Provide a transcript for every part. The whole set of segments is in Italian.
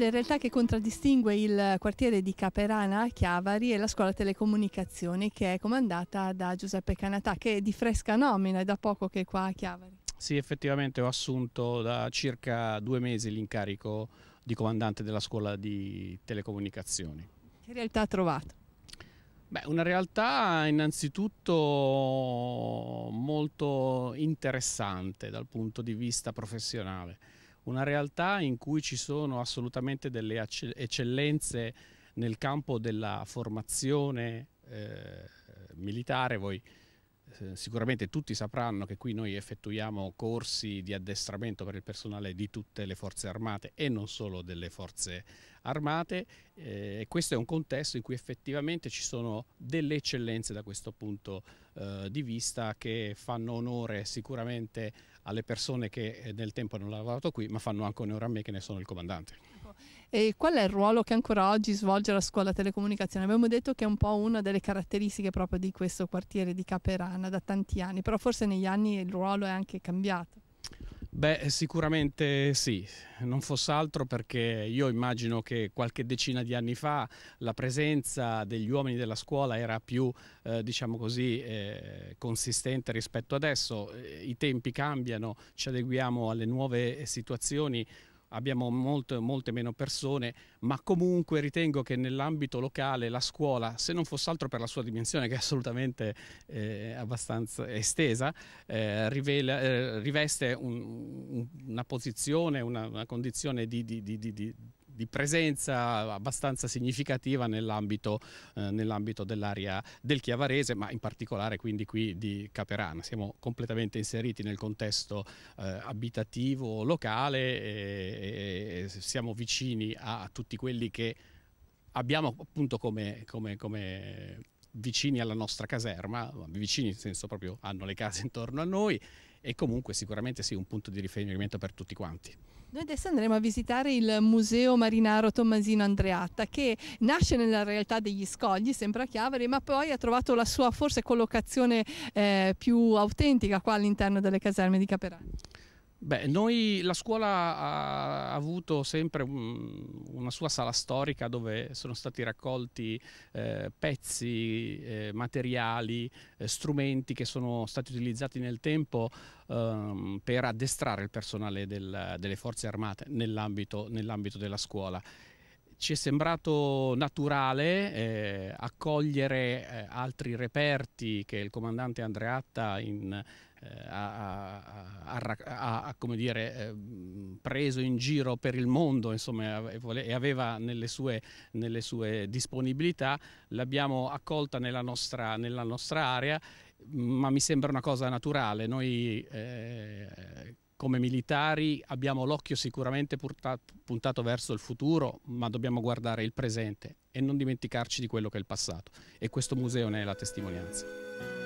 delle realtà che contraddistingue il quartiere di Caperana a Chiavari è la scuola telecomunicazioni che è comandata da Giuseppe Canatà che è di fresca nomina, è da poco che è qua a Chiavari. Sì, effettivamente ho assunto da circa due mesi l'incarico di comandante della scuola di telecomunicazioni. Che realtà ha trovato? Beh, una realtà innanzitutto molto interessante dal punto di vista professionale una realtà in cui ci sono assolutamente delle eccellenze nel campo della formazione eh, militare. Voi eh, sicuramente tutti sapranno che qui noi effettuiamo corsi di addestramento per il personale di tutte le forze armate e non solo delle forze armate eh, e questo è un contesto in cui effettivamente ci sono delle eccellenze da questo punto eh, di vista che fanno onore sicuramente alle persone che eh, nel tempo hanno lavorato qui, ma fanno anche onore a me che ne sono il comandante. E qual è il ruolo che ancora oggi svolge la scuola telecomunicazione? Abbiamo detto che è un po' una delle caratteristiche proprio di questo quartiere di Caperana da tanti anni, però forse negli anni il ruolo è anche cambiato. Beh, sicuramente sì, non fosse altro perché io immagino che qualche decina di anni fa la presenza degli uomini della scuola era più, eh, diciamo così, eh, consistente rispetto adesso. Eh, I tempi cambiano, ci adeguiamo alle nuove eh, situazioni, abbiamo molte, molte meno persone, ma comunque ritengo che nell'ambito locale la scuola, se non fosse altro per la sua dimensione che è assolutamente eh, abbastanza estesa, eh, rivela, eh, riveste un, una posizione, una, una condizione di, di, di, di di presenza abbastanza significativa nell'ambito, eh, nell'ambito dell'area del Chiavarese, ma in particolare quindi qui di Caperana. Siamo completamente inseriti nel contesto eh, abitativo locale e, e siamo vicini a tutti quelli che abbiamo appunto come, come, come vicini alla nostra caserma, vicini nel senso proprio hanno le case intorno a noi e comunque sicuramente sì un punto di riferimento per tutti quanti. Noi adesso andremo a visitare il Museo Marinaro Tommasino Andreatta che nasce nella realtà degli scogli, sempre a Chiavari, ma poi ha trovato la sua forse collocazione eh, più autentica qua all'interno delle caserme di Caperani. Beh, noi, la scuola ha avuto sempre un, una sua sala storica dove sono stati raccolti eh, pezzi, eh, materiali, eh, strumenti che sono stati utilizzati nel tempo ehm, per addestrare il personale del, delle forze armate nell'ambito nell della scuola ci è sembrato naturale eh, accogliere eh, altri reperti che il comandante Andreatta in eh, ha, ha, ha, ha dire, eh, preso in giro per il mondo insomma, e aveva nelle sue, nelle sue disponibilità, l'abbiamo accolta nella nostra, nella nostra, area, ma mi sembra una cosa naturale. Noi eh, come militari abbiamo l'occhio sicuramente puntato verso il futuro, ma dobbiamo guardare il presente e non dimenticarci di quello che è il passato. E questo museo ne è la testimonianza.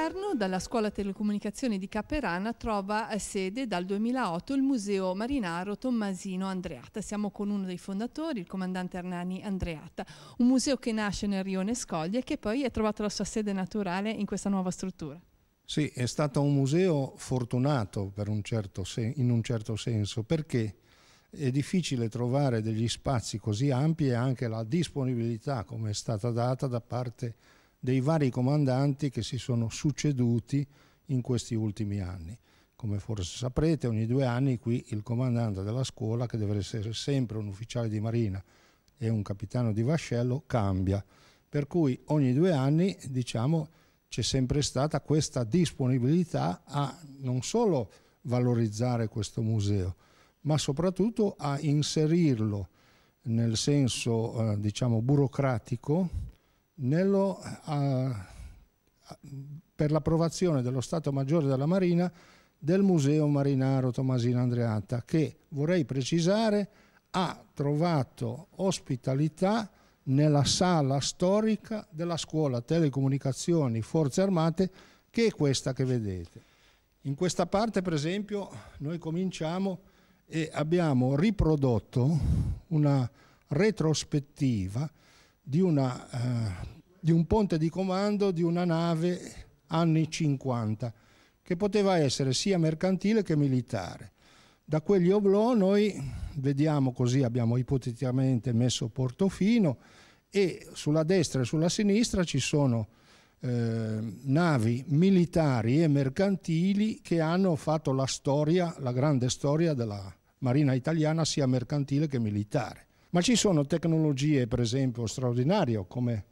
All'interno della Scuola Telecomunicazioni di Caperana trova eh, sede dal 2008 il Museo Marinaro Tommasino Andreatta. Siamo con uno dei fondatori, il comandante Ernani Andreatta, un museo che nasce nel rione Scoglie e che poi ha trovato la sua sede naturale in questa nuova struttura. Sì, è stato un museo fortunato un certo in un certo senso perché è difficile trovare degli spazi così ampi e anche la disponibilità come è stata data da parte di dei vari comandanti che si sono succeduti in questi ultimi anni. Come forse saprete, ogni due anni qui il comandante della scuola, che deve essere sempre un ufficiale di marina e un capitano di vascello, cambia. Per cui ogni due anni, diciamo, c'è sempre stata questa disponibilità a non solo valorizzare questo museo, ma soprattutto a inserirlo nel senso eh, diciamo burocratico nello, a, per l'approvazione dello Stato Maggiore della Marina del Museo Marinaro Tomasina Andreatta che, vorrei precisare, ha trovato ospitalità nella sala storica della scuola Telecomunicazioni Forze Armate che è questa che vedete. In questa parte, per esempio, noi cominciamo e abbiamo riprodotto una retrospettiva di, una, eh, di un ponte di comando di una nave anni 50 che poteva essere sia mercantile che militare. Da quegli oblò noi vediamo così, abbiamo ipoteticamente messo Portofino e sulla destra e sulla sinistra ci sono eh, navi militari e mercantili che hanno fatto la storia, la grande storia della Marina italiana sia mercantile che militare. Ma ci sono tecnologie, per esempio, straordinarie come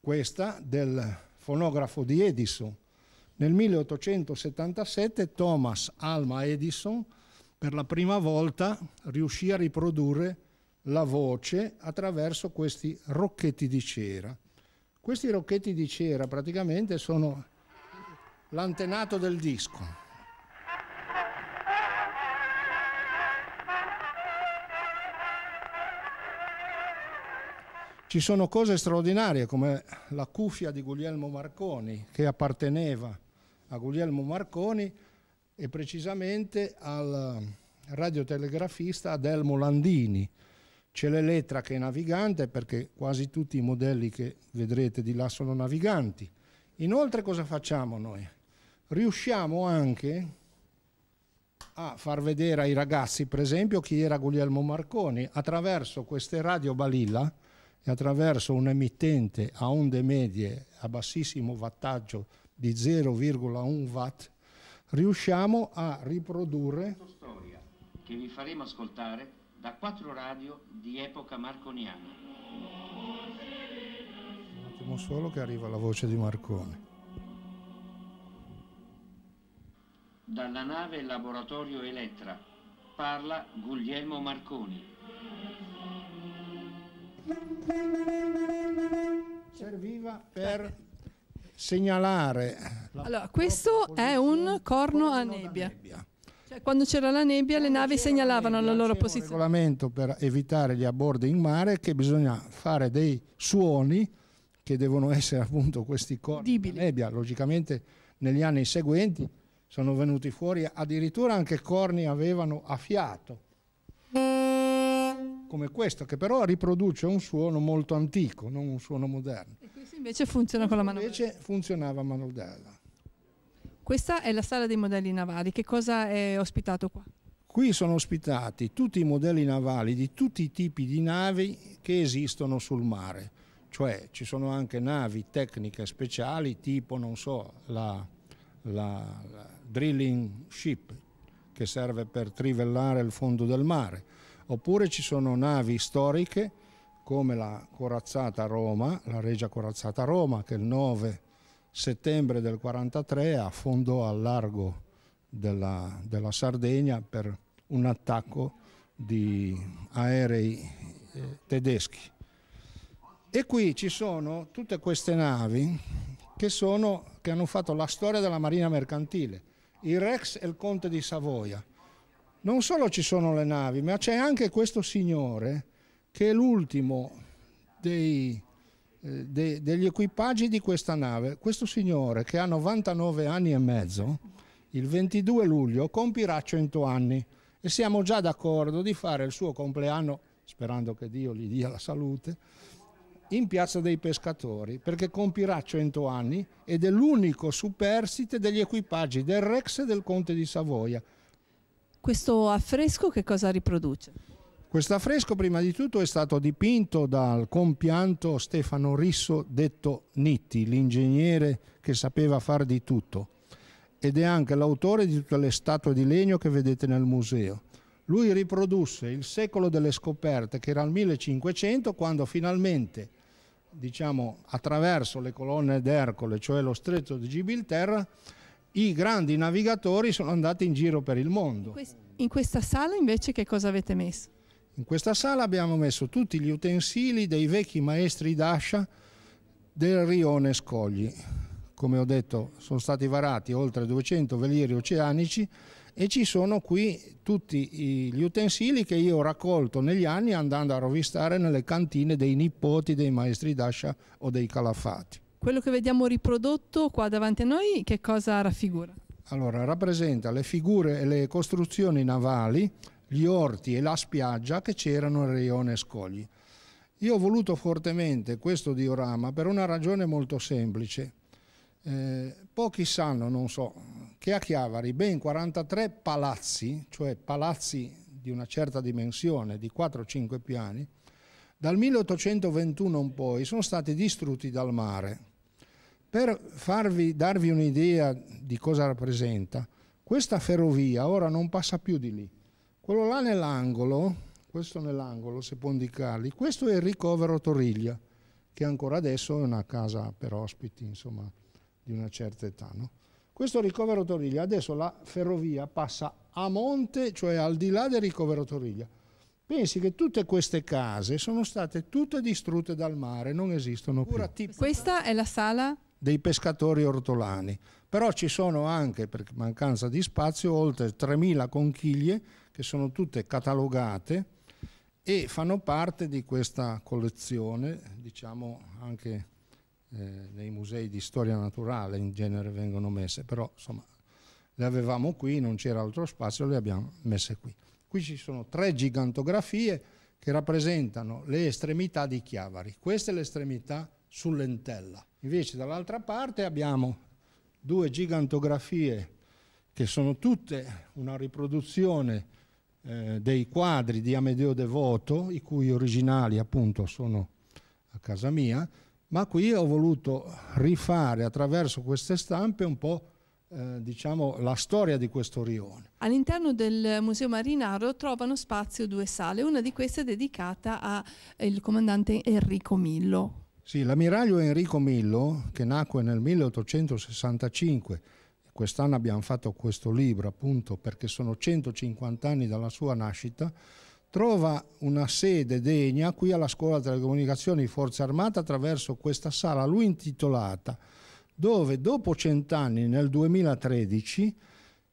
questa del fonografo di Edison. Nel 1877 Thomas Alma Edison per la prima volta riuscì a riprodurre la voce attraverso questi rocchetti di cera. Questi rocchetti di cera praticamente sono l'antenato del disco. Ci sono cose straordinarie come la cuffia di Guglielmo Marconi che apparteneva a Guglielmo Marconi e precisamente al radiotelegrafista Adelmo Landini. C'è l'elettra che è navigante perché quasi tutti i modelli che vedrete di là sono naviganti. Inoltre cosa facciamo noi? Riusciamo anche a far vedere ai ragazzi, per esempio, chi era Guglielmo Marconi attraverso queste radio balilla e attraverso un emittente a onde medie a bassissimo wattaggio di 0,1 watt riusciamo a riprodurre storia che vi faremo ascoltare da quattro radio di epoca marconiana. Un attimo solo che arriva la voce di Marconi. Dalla nave Laboratorio Elettra parla Guglielmo Marconi. Serviva per segnalare. Allora, questo è un corno a nebbia. Cioè, quando c'era la nebbia le navi segnalavano nebbia, la loro posizione. C'è un regolamento per evitare gli abbordi in mare che bisogna fare dei suoni che devono essere appunto questi corni Dibili. a nebbia. Logicamente negli anni seguenti sono venuti fuori addirittura anche corni avevano a fiato come questo, che però riproduce un suono molto antico, non un suono moderno. E questo invece funziona questo con la mano Invece funzionava a mano d'ala. Questa è la sala dei modelli navali, che cosa è ospitato qua? Qui sono ospitati tutti i modelli navali di tutti i tipi di navi che esistono sul mare, cioè ci sono anche navi tecniche speciali tipo, non so, la, la, la drilling ship che serve per trivellare il fondo del mare, Oppure ci sono navi storiche come la corazzata Roma, la Regia Corazzata Roma, che il 9 settembre del 43 affondò al largo della, della Sardegna per un attacco di aerei eh, tedeschi. E qui ci sono tutte queste navi che, sono, che hanno fatto la storia della marina mercantile, il Rex e il Conte di Savoia non solo ci sono le navi, ma c'è anche questo signore che è l'ultimo dei, eh, de, degli equipaggi di questa nave. Questo signore che ha 99 anni e mezzo, il 22 luglio compirà 100 anni e siamo già d'accordo di fare il suo compleanno, sperando che Dio gli dia la salute, in Piazza dei Pescatori, perché compirà 100 anni ed è l'unico superstite degli equipaggi del Rex e del Conte di Savoia. Questo affresco che cosa riproduce? Questo affresco prima di tutto è stato dipinto dal compianto Stefano Risso detto Nitti, l'ingegnere che sapeva fare di tutto ed è anche l'autore di tutte le statue di legno che vedete nel museo. Lui riprodusse il secolo delle scoperte che era il 1500 quando finalmente diciamo attraverso le colonne d'Ercole, cioè lo stretto di Gibilterra, i grandi navigatori sono andati in giro per il mondo. In questa sala invece che cosa avete messo? In questa sala abbiamo messo tutti gli utensili dei vecchi maestri d'ascia del rione Scogli. Come ho detto sono stati varati oltre 200 velieri oceanici e ci sono qui tutti gli utensili che io ho raccolto negli anni andando a rovistare nelle cantine dei nipoti dei maestri d'ascia o dei calafati. Quello che vediamo riprodotto qua davanti a noi che cosa raffigura? Allora, rappresenta le figure e le costruzioni navali, gli orti e la spiaggia che c'erano nel rione Scogli. Io ho voluto fortemente questo diorama per una ragione molto semplice. Eh, pochi sanno, non so, che a Chiavari ben 43 palazzi, cioè palazzi di una certa dimensione, di 4-5 piani, dal 1821 in poi sono stati distrutti dal mare. Per farvi, darvi un'idea di cosa rappresenta, questa ferrovia ora non passa più di lì. Quello là nell'angolo, questo nell'angolo, se può indicarli, questo è il ricovero Toriglia, che ancora adesso è una casa per ospiti, insomma, di una certa età. No? Questo ricovero Toriglia, adesso la ferrovia passa a monte, cioè al di là del ricovero Toriglia. Pensi che tutte queste case sono state tutte distrutte dal mare, non esistono più. Questa è la sala dei pescatori ortolani. Però ci sono anche, per mancanza di spazio, oltre 3.000 conchiglie che sono tutte catalogate e fanno parte di questa collezione, diciamo anche eh, nei musei di storia naturale in genere vengono messe, però insomma le avevamo qui, non c'era altro spazio, le abbiamo messe qui. Qui ci sono tre gigantografie che rappresentano le estremità di Chiavari. Questa le estremità sull'entella. Invece dall'altra parte abbiamo due gigantografie che sono tutte una riproduzione eh, dei quadri di Amedeo Devoto, i cui originali appunto sono a casa mia, ma qui ho voluto rifare attraverso queste stampe un po' eh, diciamo, la storia di questo rione. All'interno del Museo Marinaro trovano spazio due sale, una di queste è dedicata al eh, comandante Enrico Millo. Sì, l'ammiraglio Enrico Millo, che nacque nel 1865, quest'anno abbiamo fatto questo libro appunto perché sono 150 anni dalla sua nascita, trova una sede degna qui alla Scuola Telecomunicazioni di Forza Armata attraverso questa sala a lui intitolata, dove dopo cent'anni, nel 2013,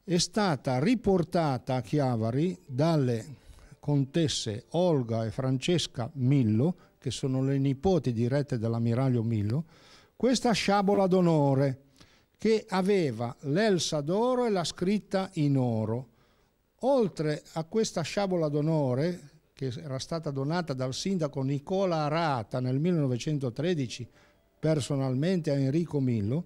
è stata riportata a Chiavari dalle contesse Olga e Francesca Millo, che sono le nipoti dirette dell'ammiraglio Millo, questa sciabola d'onore che aveva l'elsa d'oro e la scritta in oro. Oltre a questa sciabola d'onore, che era stata donata dal sindaco Nicola Arata nel 1913 personalmente a Enrico Millo,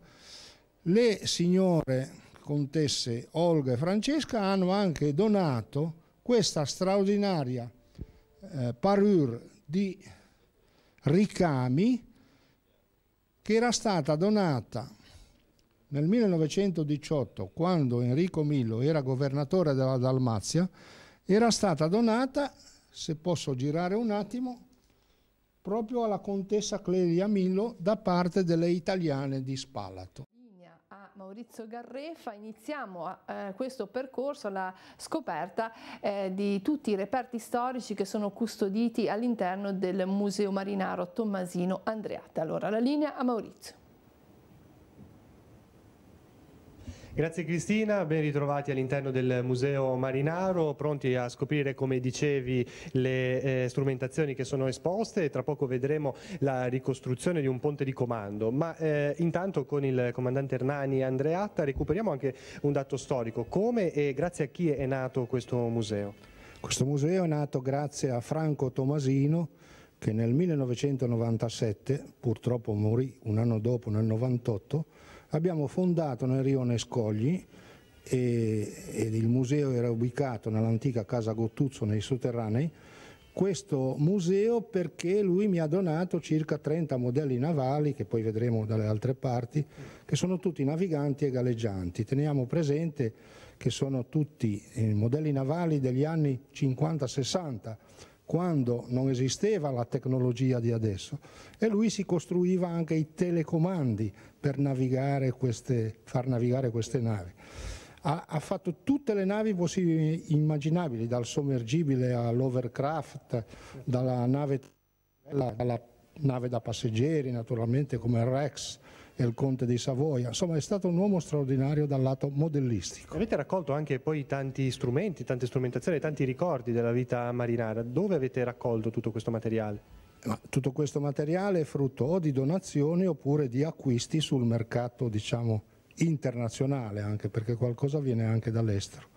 le signore contesse Olga e Francesca hanno anche donato questa straordinaria eh, parure di Ricami, che era stata donata nel 1918, quando Enrico Millo era governatore della Dalmazia, era stata donata, se posso girare un attimo, proprio alla contessa Clelia Millo da parte delle italiane di Spalato. Maurizio Garrefa iniziamo eh, questo percorso, la scoperta eh, di tutti i reperti storici che sono custoditi all'interno del Museo Marinaro Tommasino Andreatta. Allora la linea a Maurizio. Grazie Cristina, ben ritrovati all'interno del Museo Marinaro, pronti a scoprire come dicevi le eh, strumentazioni che sono esposte tra poco vedremo la ricostruzione di un ponte di comando, ma eh, intanto con il comandante Ernani Andreatta recuperiamo anche un dato storico, come e grazie a chi è nato questo museo? Questo museo è nato grazie a Franco Tomasino che nel 1997, purtroppo morì un anno dopo, nel 1998, abbiamo fondato nel rione Scogli e, ed il museo era ubicato nell'antica casa Gottuzzo nei sotterranei, questo museo perché lui mi ha donato circa 30 modelli navali, che poi vedremo dalle altre parti, che sono tutti naviganti e galleggianti. Teniamo presente che sono tutti eh, modelli navali degli anni 50-60, quando non esisteva la tecnologia di adesso e lui si costruiva anche i telecomandi per navigare queste, far navigare queste navi. Ha, ha, fatto tutte le navi possibili immaginabili, dal sommergibile all'overcraft, dalla nave, alla, nave da passeggeri naturalmente come il Rex, e il conte di Savoia. Insomma è stato un uomo straordinario dal lato modellistico. Avete raccolto anche poi tanti strumenti, tante strumentazioni, tanti ricordi della vita marinara. Dove avete raccolto tutto questo materiale? Ma tutto questo materiale è frutto o di donazioni oppure di acquisti sul mercato diciamo, internazionale anche perché qualcosa viene anche dall'estero.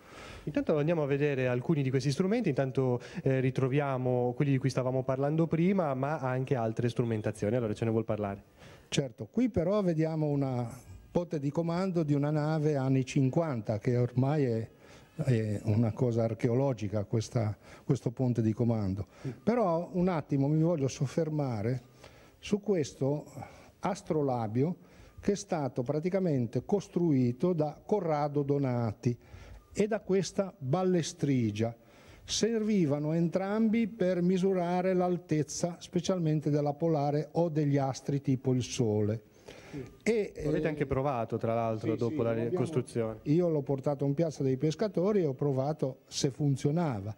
Intanto andiamo a vedere alcuni di questi strumenti, intanto eh, ritroviamo quelli di cui stavamo parlando prima, ma anche altre strumentazioni, allora ce ne vuol parlare. Certo, qui però vediamo una pote di comando di una nave anni 50 che ormai è, è una cosa archeologica questa, questo ponte di comando. Però un attimo mi voglio soffermare su questo astrolabio che è stato praticamente costruito da Corrado Donati e da questa ballestrigia servivano entrambi per misurare l'altezza specialmente della polare o degli astri tipo il Sole. Sì. E, L'avete eh, anche provato, tra l'altro, sì, dopo sì, la ricostruzione? Io l'ho portato in piazza dei pescatori e ho provato se funzionava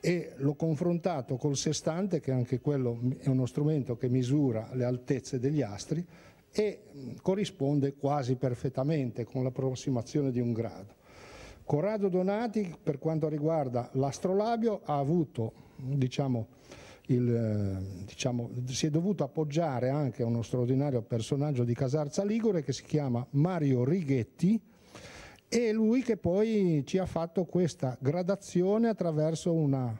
e l'ho confrontato col sestante, che anche quello è uno strumento che misura le altezze degli astri, e mm, corrisponde quasi perfettamente con l'approssimazione di un grado. Corrado Donati per quanto riguarda l'astrolabio ha avuto, diciamo, il, eh, diciamo, si è dovuto appoggiare anche a uno straordinario personaggio di Casarza Ligure che si chiama Mario Righetti e lui che poi ci ha fatto questa gradazione attraverso una,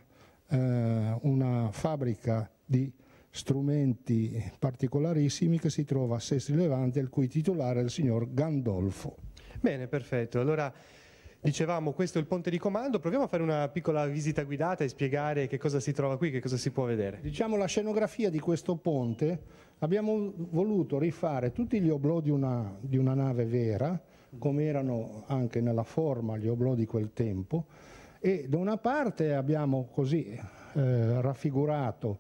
eh, una fabbrica di strumenti particolarissimi che si trova a Sestri Levante, il cui titolare è il signor Gandolfo. Bene, perfetto. Allora Dicevamo, questo è il ponte di comando, proviamo a fare una piccola visita guidata e spiegare che cosa si trova qui, che cosa si può vedere. Diciamo la scenografia di questo ponte, abbiamo voluto rifare tutti gli oblò di una, di una nave vera, come erano anche nella forma gli oblò di quel tempo, e da una parte abbiamo così eh, raffigurato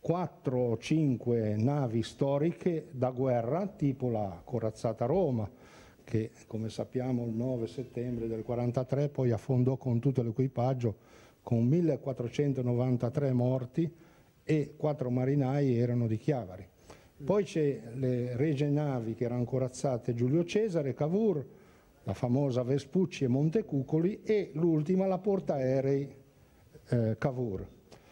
4 o 5 navi storiche da guerra, tipo la corazzata Roma, che come sappiamo il 9 settembre del 1943 poi affondò con tutto l'equipaggio con 1493 morti e quattro marinai erano di Chiavari. Poi c'è le regie navi che erano corazzate Giulio Cesare, Cavour, la famosa Vespucci e Montecucoli e l'ultima la portaerei eh, Cavour.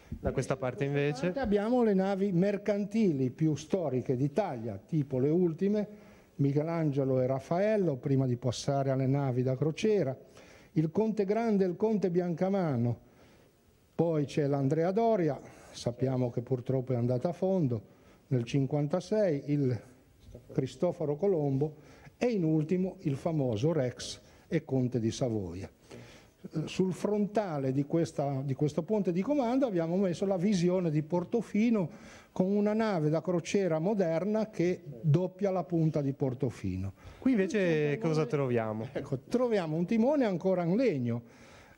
Da questa parte invece? Abbiamo le navi mercantili più storiche d'Italia, tipo le ultime, Michelangelo e Raffaello prima di passare alle navi da crociera, il Conte Grande e il Conte Biancamano, poi c'è l'Andrea Doria, sappiamo che purtroppo è andata a fondo, nel 1956 il Cristoforo Colombo e in ultimo il famoso Rex e Conte di Savoia. Eh, sul frontale di, questa, di questo ponte di comando abbiamo messo la visione di Portofino con una nave da crociera moderna che doppia la punta di Portofino. Qui invece cosa troviamo? Ecco, troviamo un timone ancora in legno.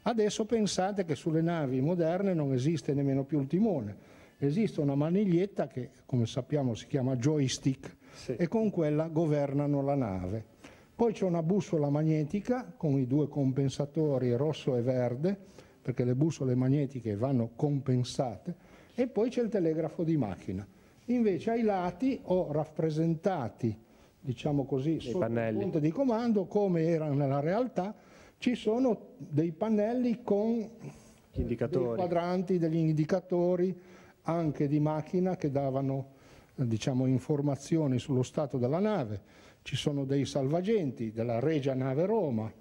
Adesso pensate che sulle navi moderne non esiste nemmeno più il timone. Esiste una maniglietta che, come sappiamo, si chiama joystick sì. e con quella governano la nave. Poi c'è una bussola magnetica con i due compensatori rosso e verde, perché le bussole magnetiche vanno compensate e poi c'è il telegrafo di macchina. Invece ai lati ho rappresentati, diciamo così, sotto punto di comando, come era nella realtà, ci sono dei pannelli con dei quadranti, degli indicatori anche di macchina che davano diciamo, informazioni sullo stato della nave. Ci sono dei salvagenti della Regia Nave Roma,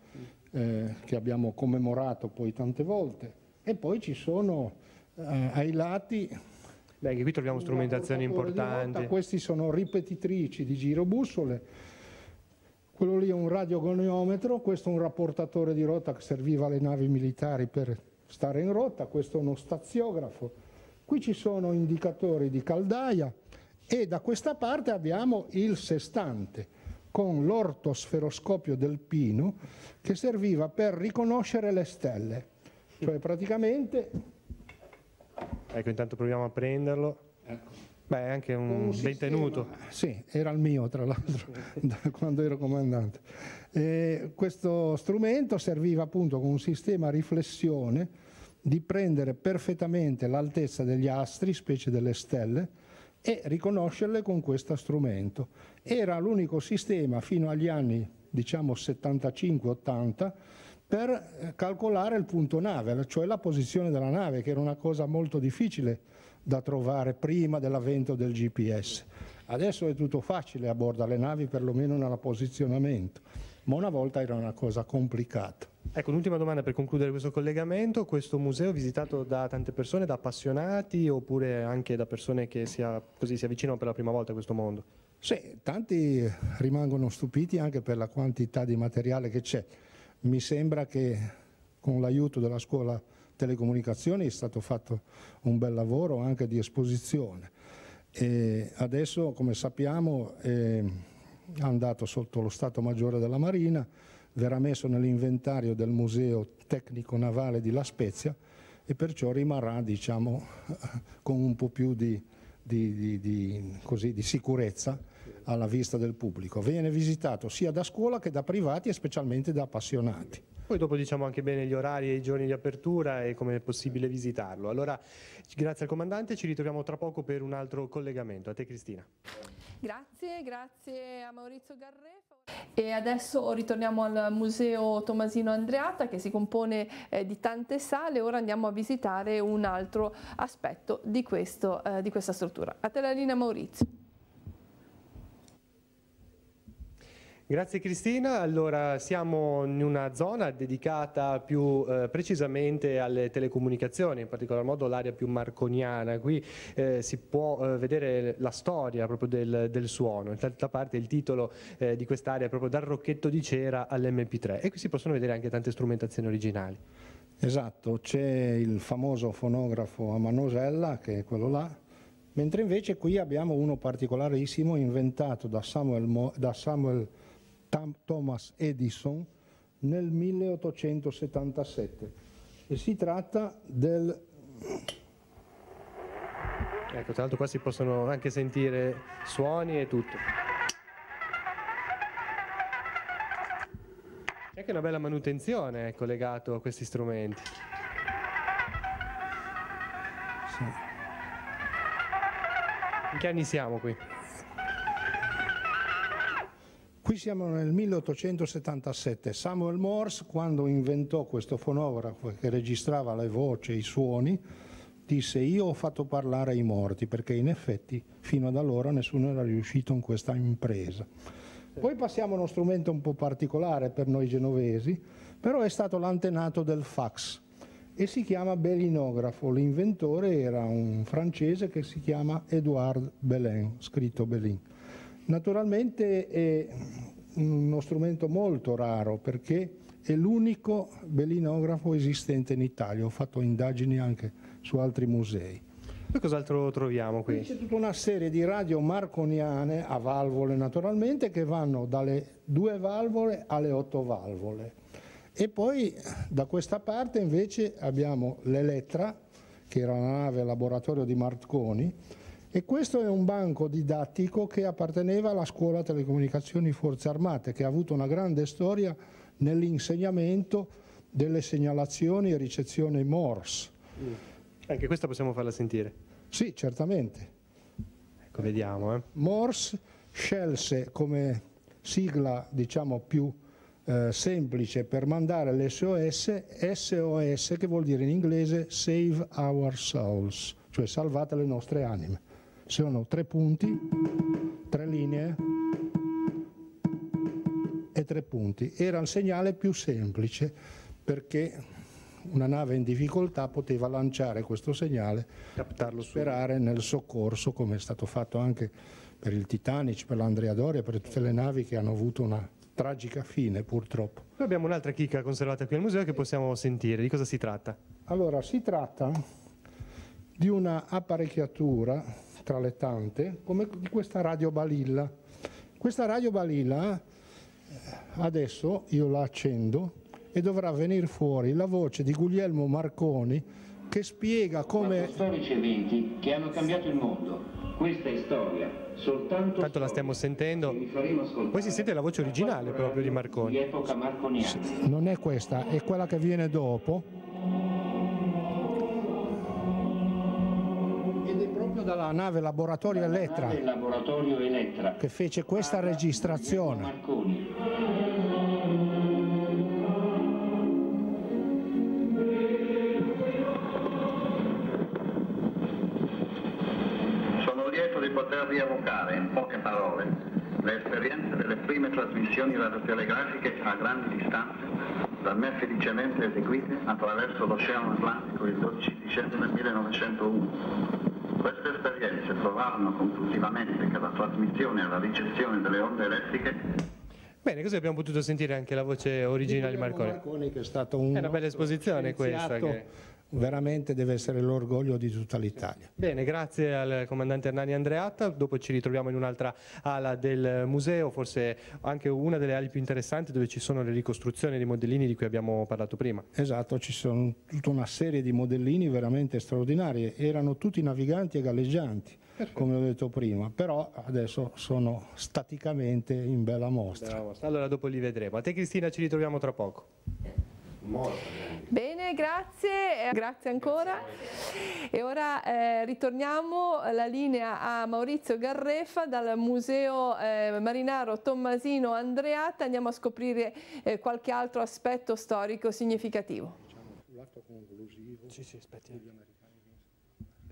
eh, che abbiamo commemorato poi tante volte, e poi ci sono eh, ai lati. Beh, anche qui troviamo strumentazioni importanti. Volta, questi sono ripetitrici di girobussole. Quello lì è un radiogoniometro, questo è un rapportatore di rotta che serviva alle navi militari per stare in rotta, questo è uno staziografo. Qui ci sono indicatori di caldaia e da questa parte abbiamo il sestante con l'ortosferoscopio del pino che serviva per riconoscere le stelle. Cioè praticamente Ecco, intanto proviamo a prenderlo. Ecco. Beh, è anche un, un detenuto. Sì, era il mio tra l'altro, da quando ero comandante. E questo strumento serviva appunto con un sistema a riflessione di prendere perfettamente l'altezza degli astri, specie delle stelle, e riconoscerle con questo strumento. Era l'unico sistema fino agli anni, diciamo, 75-80 per eh, calcolare il punto nave, cioè la posizione della nave, che era una cosa molto difficile da trovare prima dell'avvento del GPS. Adesso è tutto facile a bordo delle navi, perlomeno posizionamento, ma una volta era una cosa complicata. Ecco, un'ultima domanda per concludere questo collegamento. Questo museo è visitato da tante persone, da appassionati oppure anche da persone che sia, così, si avvicinano per la prima volta a questo mondo? Sì, tanti rimangono stupiti anche per la quantità di materiale che c'è. Mi sembra che con l'aiuto della scuola telecomunicazioni è stato fatto un bel lavoro anche di esposizione. E adesso, come sappiamo, è andato sotto lo Stato Maggiore della Marina, verrà messo nell'inventario del Museo Tecnico Navale di La Spezia e perciò rimarrà diciamo, con un po' più di, di, di, di così, sicurezza alla vista del pubblico. Viene visitato sia da scuola che da privati e specialmente da appassionati. Poi dopo diciamo anche bene gli orari e i giorni di apertura e come è possibile visitarlo. Allora, grazie al comandante, ci ritroviamo tra poco per un altro collegamento. A te Cristina. Grazie, grazie a Maurizio Garre. E adesso ritorniamo al Museo Tomasino Andreata che si compone eh, di tante sale, ora andiamo a visitare un altro aspetto di, questo, eh, di questa struttura. A te la linea Maurizio. Grazie Cristina, allora siamo in una zona dedicata più eh, precisamente alle telecomunicazioni, in particolar modo l'area più marconiana, qui eh, si può eh, vedere la storia proprio del, del suono, in tanta parte il titolo eh, di quest'area è proprio dal rocchetto di cera all'MP3 e qui si possono vedere anche tante strumentazioni originali. Esatto, c'è il famoso fonografo a manosella che è quello là, mentre invece qui abbiamo uno particolarissimo inventato da Samuel, Mo da Samuel Thomas Edison nel 1877 e si tratta del... Ecco, tra l'altro qua si possono anche sentire suoni e tutto. C'è anche una bella manutenzione ecco, legato a questi strumenti. Sì. In che anni siamo qui? Qui siamo nel 1877, Samuel Morse quando inventò questo fonografo che registrava le voci e i suoni, disse io ho fatto parlare i morti perché in effetti fino ad allora nessuno era riuscito in questa impresa. Poi passiamo a uno strumento un po' particolare per noi genovesi, però è stato l'antenato del fax e si chiama belinografo. L'inventore era un francese che si chiama Edouard Belin, scritto Belin. Naturalmente è uno strumento molto raro perché è l'unico belinografo esistente in Italia, ho fatto indagini anche su altri musei. E cos'altro troviamo qui? C'è tutta una serie di radio marconiane a valvole naturalmente che vanno dalle due valvole alle otto valvole. E poi da questa parte invece abbiamo l'Elettra, che era la nave laboratorio di Marconi, e questo è un banco didattico che apparteneva alla scuola telecomunicazioni forze armate, che ha avuto una grande storia nell'insegnamento delle segnalazioni e ricezione Morse. Mm. Anche questa possiamo farla sentire? Sì, certamente. Ecco, vediamo. Eh. Morse scelse come sigla, diciamo, più eh, semplice per mandare l'SOS, SOS che vuol dire in inglese Save Our Souls, cioè salvate le nostre anime sono tre punti, tre linee e tre punti. Era il segnale più semplice perché una nave in difficoltà poteva lanciare questo segnale Captarlo sperare nel soccorso come è stato fatto anche per il Titanic, per l'Andrea Doria, per tutte le navi che hanno avuto una tragica fine purtroppo. Noi abbiamo un'altra chicca conservata qui al museo che possiamo sentire, di cosa si tratta? Allora si tratta di una apparecchiatura tra le tante, come questa Radio Balilla. Questa Radio Balilla eh, adesso io la accendo e dovrà venire fuori la voce di Guglielmo Marconi che spiega come... Quattro storici eventi che hanno cambiato il mondo. Questa è storia, soltanto... Tanto la stiamo sentendo. Poi si sente la voce originale proprio di Marconi. Di epoca Non è questa, è quella che viene dopo dalla nave Laboratorio Elettra, che fece questa registrazione. Sono lieto di poter rievocare in poche parole le esperienze delle prime trasmissioni radiotelegrafiche a grandi distanze da me felicemente eseguite attraverso l'Oceano Atlantico il 12 dicembre 1901. Queste esperienze provarono conclusivamente che la trasmissione e la ricezione delle onde elettriche Bene, così abbiamo potuto sentire anche la voce originale di Marconi. Marconi che è stata un una bella esposizione questa. Che veramente deve essere l'orgoglio di tutta l'Italia. Bene, grazie al comandante Hernani Andreatta, dopo ci ritroviamo in un'altra ala del museo, forse anche una delle ali più interessanti dove ci sono le ricostruzioni dei modellini di cui abbiamo parlato prima. Esatto, ci sono tutta una serie di modellini veramente straordinari, erano tutti naviganti e galleggianti. Perfetto. come ho detto prima, però adesso sono staticamente in bella mostra. bella mostra. Allora dopo li vedremo. A te Cristina ci ritroviamo tra poco. Bene, grazie, eh, grazie ancora. E ora eh, ritorniamo la linea a Maurizio Garrefa dal Museo eh, Marinaro Tommasino Andreata. andiamo a scoprire eh, qualche altro aspetto storico significativo. Diciamo, l'atto convulsivo sì, sì, aspetti. degli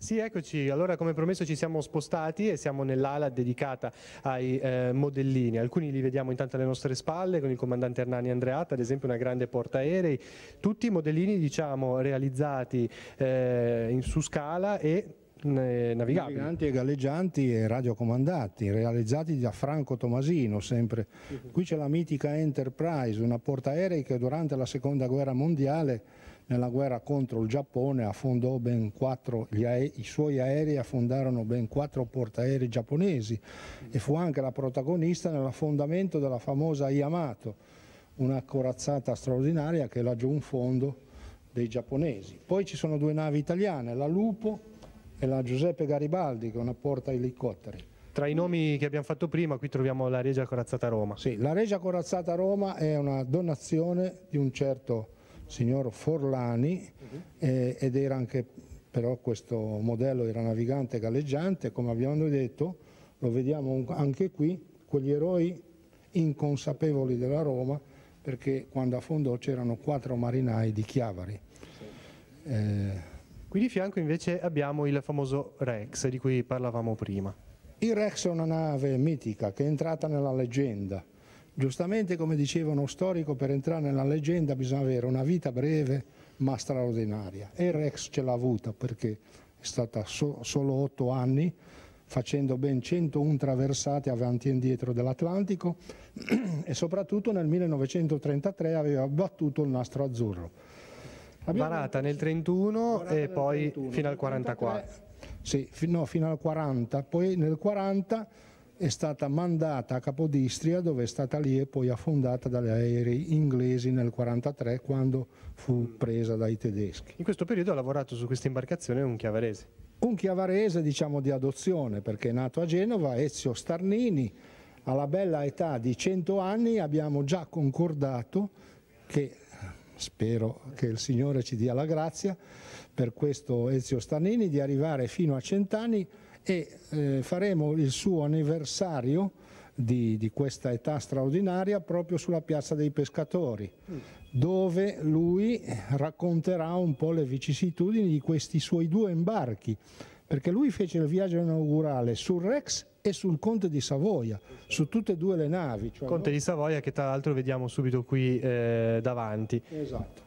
sì, eccoci. Allora, come promesso, ci siamo spostati e siamo nell'ala dedicata ai eh, modellini. Alcuni li vediamo intanto alle nostre spalle, con il comandante Hernani Andreatta, ad esempio una grande portaerei. Tutti modellini, diciamo, realizzati eh, in, su scala e eh, navigabili. Naviganti e galleggianti e radiocomandati, realizzati da Franco Tomasino sempre. Qui c'è la mitica Enterprise, una portaerei che durante la seconda guerra mondiale nella guerra contro il Giappone affondò ben quattro, i suoi aerei affondarono ben quattro portaerei giapponesi e fu anche la protagonista nell'affondamento della famosa Yamato, una corazzata straordinaria che laggiù un fondo dei giapponesi. Poi ci sono due navi italiane, la Lupo e la Giuseppe Garibaldi che è una porta elicotteri. Tra i nomi che abbiamo fatto prima, qui troviamo la Regia Corazzata Roma. Sì, la Regia Corazzata Roma è una donazione di un certo signor Forlani mhm. eh, ed era anche però questo modello era navigante galleggiante, come abbiamo detto, lo vediamo anche qui, quegli eroi inconsapevoli della Roma, perché quando affondò c'erano quattro marinai di Chiavari. Eh, qui di fianco invece abbiamo il famoso Rex di cui parlavamo prima. Il Rex è una nave mitica che è entrata nella leggenda, Giustamente, come diceva uno storico, per entrare nella leggenda bisogna avere una vita breve ma straordinaria. E Rex ce l'ha avuta perché è stata so solo otto anni, facendo ben 101 traversate avanti e indietro dell'Atlantico e soprattutto nel 1933 aveva battuto il nastro azzurro. Abbiamo Barata nel 31 e nel poi 31. fino al 44. 43, sì, no, fino al 40, poi nel 40 è stata mandata a Capodistria dove è stata lì e poi affondata dagli aerei inglesi nel 1943 quando fu presa dai tedeschi. In questo periodo ha lavorato su questa imbarcazione un chiavarese. Un chiavarese diciamo di adozione perché è nato a Genova Ezio Starnini alla bella età di 100 anni abbiamo già concordato che spero che il Signore ci dia la grazia per questo Ezio Starnini di arrivare fino a cent'anni e eh, faremo il suo anniversario di, di, questa età straordinaria proprio sulla piazza dei pescatori mm. dove lui racconterà un po' le vicissitudini di questi suoi due imbarchi perché lui fece il viaggio inaugurale sul Rex e sul Conte di Savoia, su tutte e due le navi. Cioè Conte no? di Savoia che tra l'altro vediamo subito qui eh, davanti. Esatto.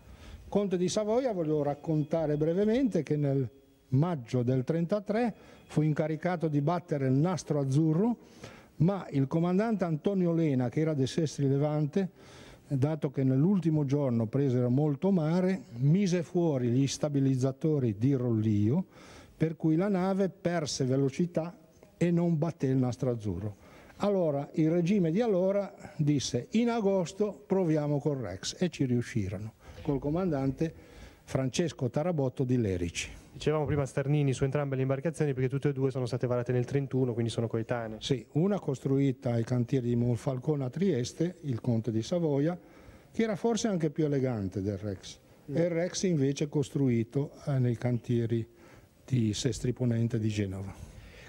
Conte di Savoia voglio raccontare brevemente che nel maggio del 1933 fu incaricato di battere il nastro azzurro, ma il comandante Antonio Lena, che era dei Sestri Levante, dato che nell'ultimo giorno presero molto mare, mise fuori gli stabilizzatori di rollio, per cui la nave perse velocità e non batté il nastro azzurro. Allora il regime di allora disse in agosto proviamo col Rex e ci riuscirono col comandante Francesco Tarabotto di Lerici. Dicevamo prima Sternini su entrambe le imbarcazioni perché tutte e due sono state varate nel 31, quindi sono coetanee. Sì, una costruita ai cantieri di Monfalcone a Trieste, il conte di Savoia, che era forse anche più elegante del Rex. Mm. E il Rex invece costruito eh, nei cantieri di Sestri Ponente di Genova.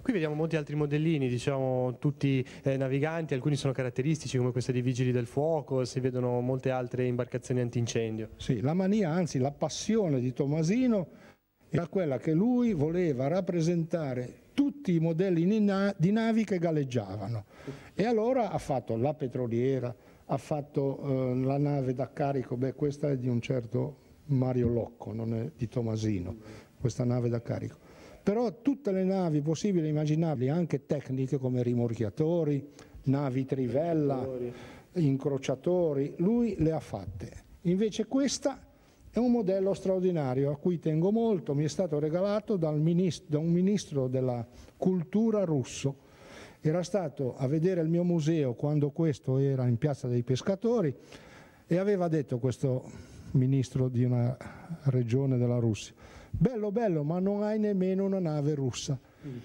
Qui vediamo molti altri modellini, diciamo tutti eh, naviganti, alcuni sono caratteristici come questa di Vigili del Fuoco, si vedono molte altre imbarcazioni antincendio. Sì, la mania, anzi la passione di Tomasino era quella che lui voleva rappresentare tutti i modelli di navi che galleggiavano e allora ha fatto la petroliera, ha fatto eh, la nave da carico, beh questa è di un certo Mario Locco, non è di Tomasino, questa nave da carico però tutte le navi possibili e immaginabili, anche tecniche come rimorchiatori, navi trivella, incrociatori, lui le ha fatte. Invece questa è un modello straordinario a cui tengo molto, mi è stato regalato ministro, da un ministro della cultura russo. Era stato a vedere il mio museo quando questo era in piazza dei pescatori e aveva detto questo ministro di una regione della Russia, bello bello ma non hai nemmeno una nave russa.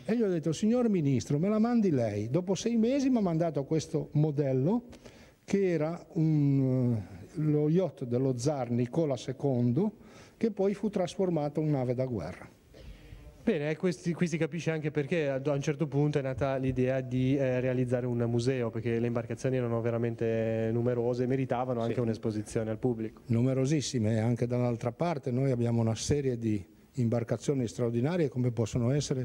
E gli ho detto, signor ministro, me la mandi lei. Dopo sei mesi mi ha mandato questo modello che era un, eh, lo yacht dello zar Nicola II che poi fu trasformato in nave da guerra. Bene, eh, questi, qui si capisce anche perché a un certo punto è nata l'idea di eh, realizzare un museo, perché le imbarcazioni erano veramente numerose e meritavano anche sì. un'esposizione al pubblico. Numerosissime, anche dall'altra parte noi abbiamo una serie di imbarcazioni straordinarie come possono essere i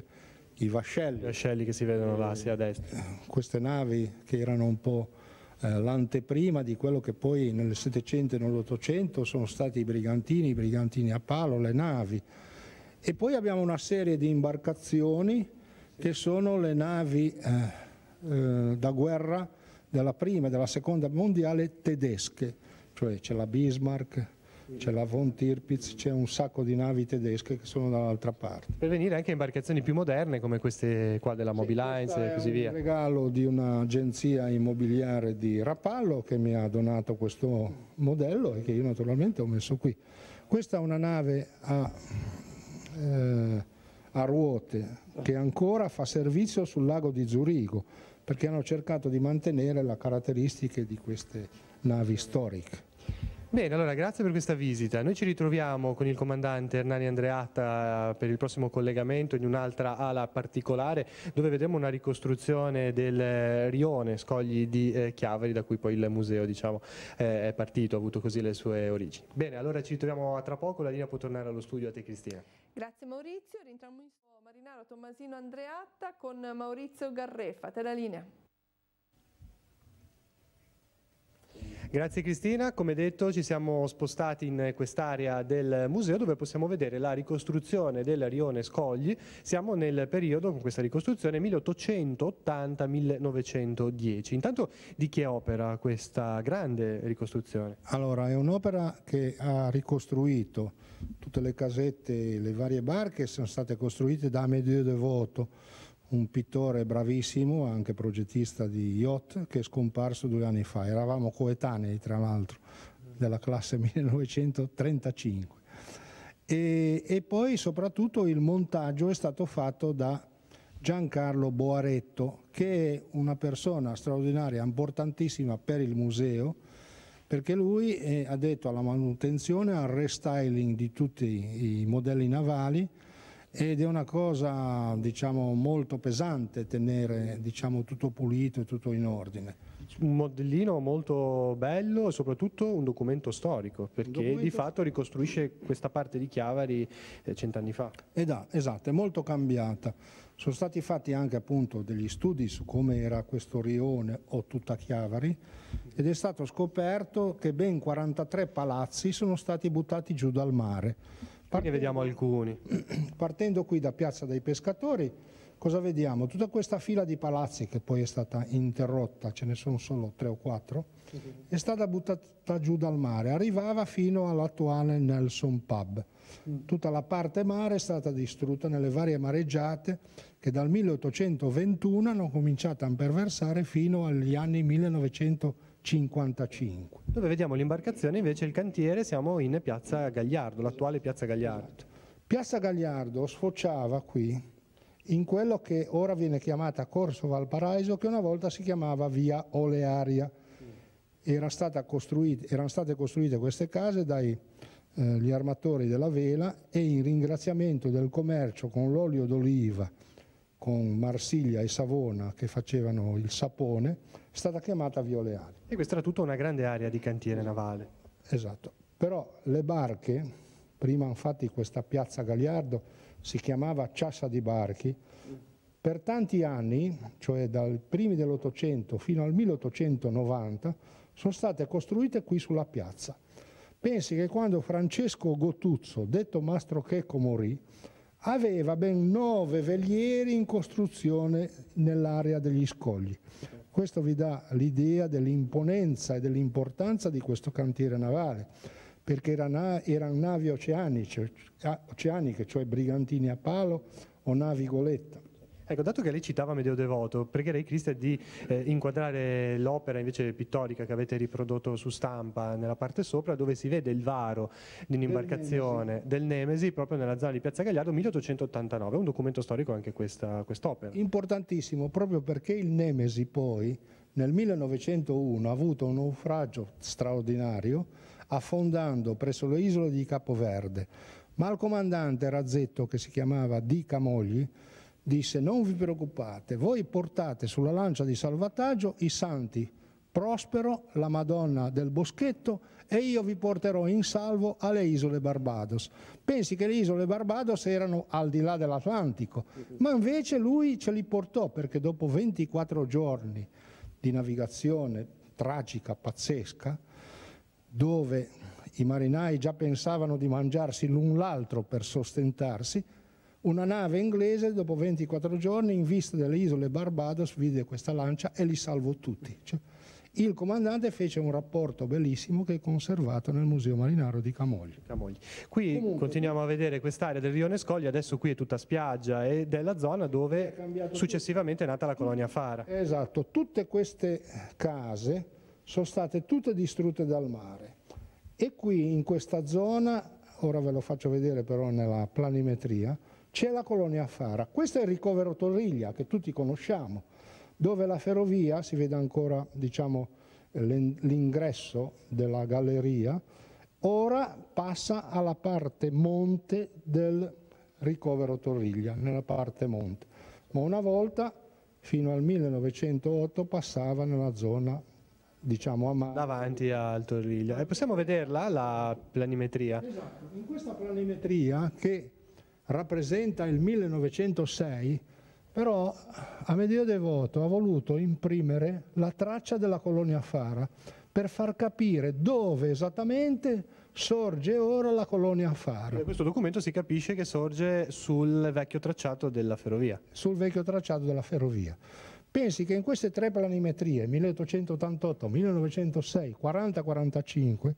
vascelli. I vascelli che si vedono là, sia a destra. Eh, queste navi che erano un po' eh, l'anteprima di quello che poi nel Settecento e nell'Ottocento sono stati i brigantini, i brigantini a palo, le navi. E poi abbiamo una serie di imbarcazioni che sono le navi eh, eh da guerra della prima e della seconda mondiale tedesche, cioè c'è la Bismarck, c'è la Von Tirpitz, c'è un sacco di navi tedesche che sono dall'altra parte. Per venire anche a imbarcazioni più moderne come queste qua della Mobilines sì, e così via. È un regalo di un'agenzia immobiliare di Rapallo che mi ha donato questo modello e che io naturalmente ho messo qui. Questa è una nave a, eh, a ruote che ancora fa servizio sul lago di Zurigo perché hanno cercato di mantenere le caratteristiche di queste navi storiche. Bene, allora grazie per questa visita. Noi ci ritroviamo con il comandante Hernani Andreatta eh, per il prossimo collegamento in un'altra ala particolare dove vedremo una ricostruzione del eh, rione Scogli di eh, Chiavari da cui poi il museo diciamo, è partito, ha avuto così le sue origini. Bene, allora ci ritroviamo a tra poco, la linea può tornare allo studio a te Cristina. Grazie Maurizio, rientriamo in suo Marinaro Tommasino Andreatta con Maurizio Garrefa, te la linea. Grazie Cristina, come detto ci siamo spostati in quest'area del museo dove possiamo vedere la ricostruzione del rione Scogli, siamo nel periodo con questa ricostruzione 1880-1910. Intanto di chi è opera questa grande ricostruzione? Allora è un'opera che ha ricostruito tutte le casette, le varie barche sono state costruite da Amedeo Devoto un pittore bravissimo, anche progettista di yacht, che è scomparso due anni fa. Eravamo coetanei, tra l'altro, della classe 1935. E, e, poi soprattutto il montaggio è stato fatto da Giancarlo Boaretto, che è una persona straordinaria, importantissima per il museo, perché lui è eh, addetto alla manutenzione, al restyling di tutti i modelli navali, ed è una cosa diciamo, molto pesante tenere diciamo, tutto pulito e tutto in ordine. Un modellino molto bello e soprattutto un documento storico perché documento... di fatto ricostruisce questa parte di Chiavari eh, cent'anni fa. Ed, eh esatto, è molto cambiata. Sono stati fatti anche appunto, degli studi su come era questo rione o tutta Chiavari ed è stato scoperto che ben 43 palazzi sono stati buttati giù dal mare Partendo, ne vediamo alcuni. Partendo qui da Piazza dei Pescatori, cosa vediamo? Tutta questa fila di palazzi che poi è stata interrotta, ce ne sono solo tre o quattro, è stata buttata giù dal mare, arrivava fino all'attuale Nelson Pub. Mm. Tutta la parte mare è stata distrutta nelle varie mareggiate che dal 1821 hanno cominciato a imperversare fino agli anni 1900. 55. Dove vediamo l'imbarcazione invece il cantiere siamo in Piazza Gagliardo, l'attuale Piazza Gagliardo. Piazza Gagliardo sfociava qui in quello che ora viene chiamata Corso Valparaiso, che una volta si chiamava Via Olearia. Era erano state costruite queste case dagli eh, armatori della vela e in ringraziamento del commercio con l'olio d'oliva con Marsiglia e Savona che facevano il sapone, è stata chiamata Violeale. E questa era tutta una grande area di cantiere navale. Esatto, però le barche, prima infatti questa piazza Gagliardo si chiamava Ciassa di Barchi, per tanti anni, cioè dai primi dell'Ottocento fino al 1890, sono state costruite qui sulla piazza. Pensi che quando Francesco Gotuzzo, detto Mastro Checco, morì, aveva ben nove velieri in costruzione nell'area degli scogli. Questo vi dà l'idea dell'imponenza e dell'importanza di questo cantiere navale, perché erano era navi oceaniche, cioè, ah, oceaniche, cioè brigantini a palo o navi goletta. Ecco, dato che lei citava Medio Devoto, pregherei Cristian di eh, inquadrare l'opera invece pittorica che avete riprodotto su stampa nella parte sopra, dove si vede il varo di un'imbarcazione del Nemesi proprio nella zona di Piazza Gagliardo 1889. È un documento storico anche questa, quest'opera. Importantissimo, proprio perché il Nemesi poi nel 1901 ha avuto un naufragio straordinario affondando presso le isole di Capoverde. Ma il comandante Razzetto, che si chiamava Di Camogli, disse non vi preoccupate, voi portate sulla lancia di salvataggio i santi, Prospero, la Madonna del Boschetto e io vi porterò in salvo alle isole Barbados. Pensi che le isole Barbados erano al di là dell'Atlantico, ma invece lui ce li portò perché dopo 24 giorni di navigazione tragica, pazzesca, dove i marinai già pensavano di mangiarsi l'un l'altro per sostentarsi, una nave inglese dopo 24 giorni in vista delle isole Barbados vide questa lancia e li salvò tutti. Cioè, il comandante fece un rapporto bellissimo che è conservato nel Museo Marinaro di Camogli. Camogli. Qui Comunque, continuiamo a vedere quest'area del rione Scogli, adesso qui è tutta spiaggia ed è la zona dove successivamente tutto. è nata la colonia Fara. Esatto, tutte queste case sono state tutte distrutte dal mare e qui in questa zona, ora ve lo faccio vedere però nella planimetria, c'è la colonia Fara. Questo è il ricovero Torriglia, che tutti conosciamo, dove la ferrovia, si vede ancora diciamo, l'ingresso della galleria, ora passa alla parte monte del ricovero Torriglia, nella parte monte. Ma una volta, fino al 1908, passava nella zona diciamo a mano. Davanti al Torriglia. E possiamo vederla la planimetria? Esatto, in questa planimetria che rappresenta il 1906, però Amedeo Devoto ha voluto imprimere la traccia della colonia Fara per far capire dove esattamente sorge ora la colonia Fara. Questo documento si capisce che sorge sul vecchio tracciato della ferrovia. Sul vecchio tracciato della ferrovia. Pensi che in queste tre planimetrie, 1888, 1906, 40-45,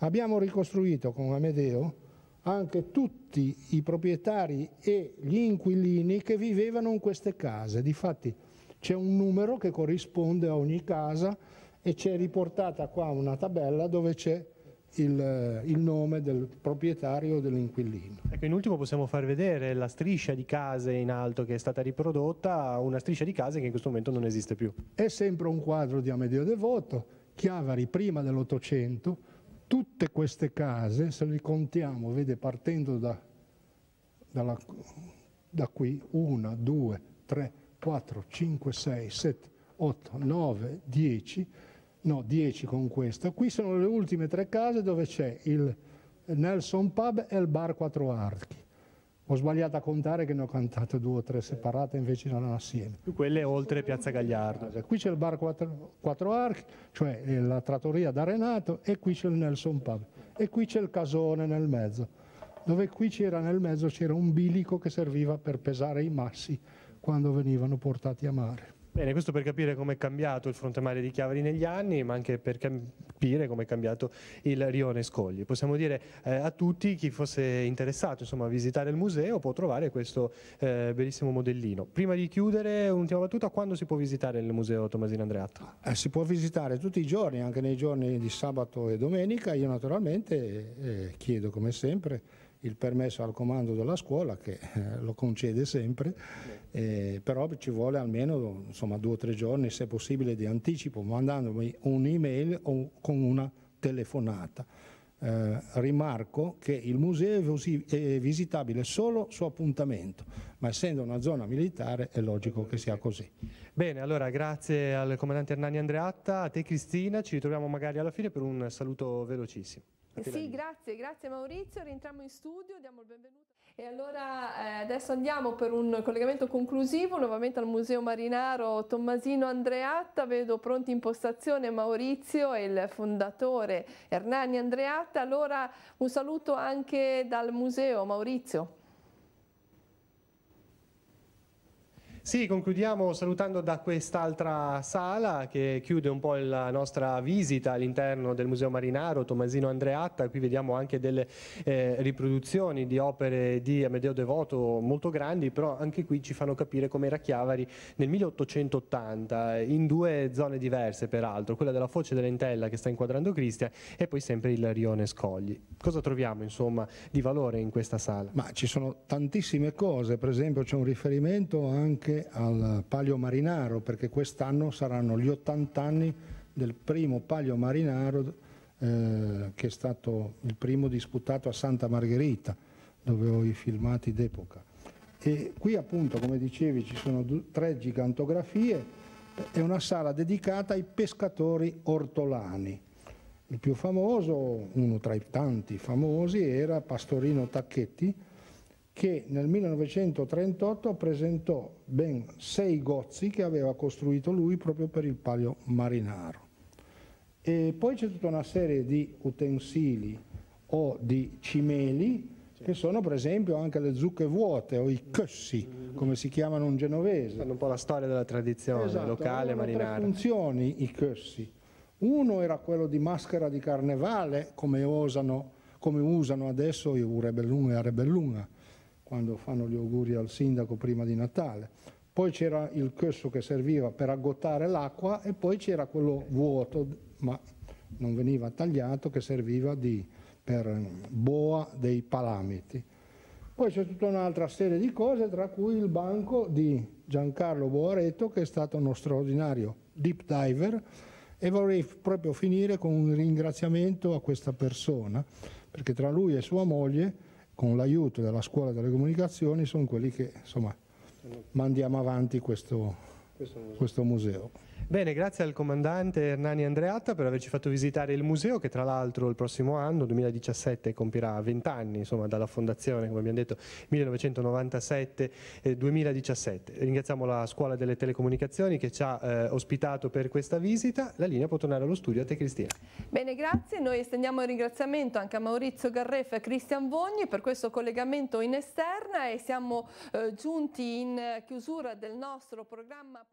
abbiamo ricostruito con Amedeo anche tutti i proprietari e gli inquilini che vivevano in queste case. Difatti c'è un numero che corrisponde a ogni casa e c'è riportata qua una tabella dove c'è il, eh, il, nome del proprietario o dell'inquilino. Ecco, in ultimo possiamo far vedere la striscia di case in alto che è stata riprodotta, una striscia di case che in questo momento non esiste più. È sempre un quadro di Amedeo Devoto, Chiavari prima dell'Ottocento, tutte queste case, se le contiamo, vede, partendo da, dalla, da qui, 1, 2, 3, 4, 5, 6, 7, 8, 9, 10, no 10 con questa, qui sono le ultime tre case dove c'è il Nelson Pub e il Bar Quattro Archi. Ho sbagliato a contare che ne ho cantate due o tre separate invece non assieme. Quelle oltre Piazza Gagliardo. Eh, qui c'è il bar Quattro, Archi, cioè eh, la trattoria da Renato, e qui c'è il Nelson Pub. E qui c'è il casone nel mezzo, dove qui c'era nel mezzo c'era un bilico che serviva per pesare i massi quando venivano portati a mare. Bene, questo per capire come è cambiato il fronte mare di Chiavari negli anni, ma anche per capire come è cambiato il rione Scogli. Possiamo dire eh, a tutti, chi fosse interessato insomma, a visitare il museo, può trovare questo eh, bellissimo modellino. Prima di chiudere, un'ultima battuta, quando si può visitare il museo Tomasino Andreatta? Eh, si può visitare tutti i giorni, anche nei giorni di sabato e domenica. Io naturalmente eh, chiedo, come sempre, il permesso al comando della scuola, che eh, lo concede sempre. Beh eh, però ci vuole almeno insomma, due o tre giorni, se possibile, di anticipo, mandandomi un'email o con una telefonata. Eh, rimarco che il museo è visitabile solo su appuntamento, ma essendo una zona militare è logico che sia così. Bene, allora grazie al comandante Hernani Andreatta, a te Cristina, ci ritroviamo magari alla fine per un saluto velocissimo. Sì, grazie, grazie Maurizio, rientriamo in studio, diamo il benvenuto. E allora eh, adesso andiamo per un collegamento conclusivo nuovamente al Museo Marinaro Tommasino Andreatta, vedo pronti in postazione Maurizio e il fondatore Ernani Andreatta, allora un saluto anche dal museo Maurizio. Sì, concludiamo salutando da quest'altra sala che chiude un po' la nostra visita all'interno del Museo Marinaro, Tommasino Andreatta, qui vediamo anche delle eh, riproduzioni di opere di Amedeo Devoto molto grandi, però anche qui ci fanno capire come era Chiavari nel 1880, in due zone diverse peraltro, quella della Foce dell'Entella che sta inquadrando Cristia e poi sempre il Rione Scogli. Cosa troviamo insomma di valore in questa sala? Ma ci sono tantissime cose, per esempio c'è un riferimento anche anche al Palio Marinaro perché quest'anno saranno gli 80 anni del primo Palio Marinaro eh, che è stato il primo disputato a Santa Margherita dove ho i filmati d'epoca. E qui appunto, come dicevi, ci sono tre gigantografie è una sala dedicata ai pescatori ortolani. Il più famoso, uno tra i tanti famosi, era Pastorino Tacchetti, che nel 1938 presentò ben sei gozzi che aveva costruito lui proprio per il palio marinaro. E poi c'è tutta una serie di utensili o di cimeli che sono per esempio anche le zucche vuote o i cossi, come si chiamano in genovese. Fanno un po' la storia della tradizione esatto, locale marinara. Tre funzioni i cossi. Uno era quello di maschera di carnevale, come, osano, come usano adesso i Rebellunga e Rebellunga, quando fanno gli auguri al sindaco prima di Natale. Poi c'era il chesso che serviva per aggottare l'acqua e poi c'era quello vuoto, ma non veniva tagliato, che serviva di, per mm, boa dei palamiti. Poi c'è tutta un'altra serie di cose, tra cui il banco di Giancarlo Boaretto, che è stato uno straordinario deep diver, e vorrei proprio finire con un ringraziamento a questa persona, perché tra lui e sua moglie con l'aiuto della scuola delle comunicazioni sono quelli che insomma, mandiamo avanti questo, questo museo. Bene, grazie al comandante Ernani Andreatta per averci fatto visitare il museo che tra l'altro il prossimo anno, 2017, compirà 20 anni insomma, dalla fondazione, come abbiamo detto, 1997-2017. Eh, Ringraziamo la Scuola delle Telecomunicazioni che ci ha eh, ospitato per questa visita. La linea può tornare allo studio. A te Cristina. Bene, grazie. Noi estendiamo il ringraziamento anche a Maurizio Garreffa e a Cristian Vogni per questo collegamento in esterna e siamo eh, giunti in eh, chiusura del nostro programma.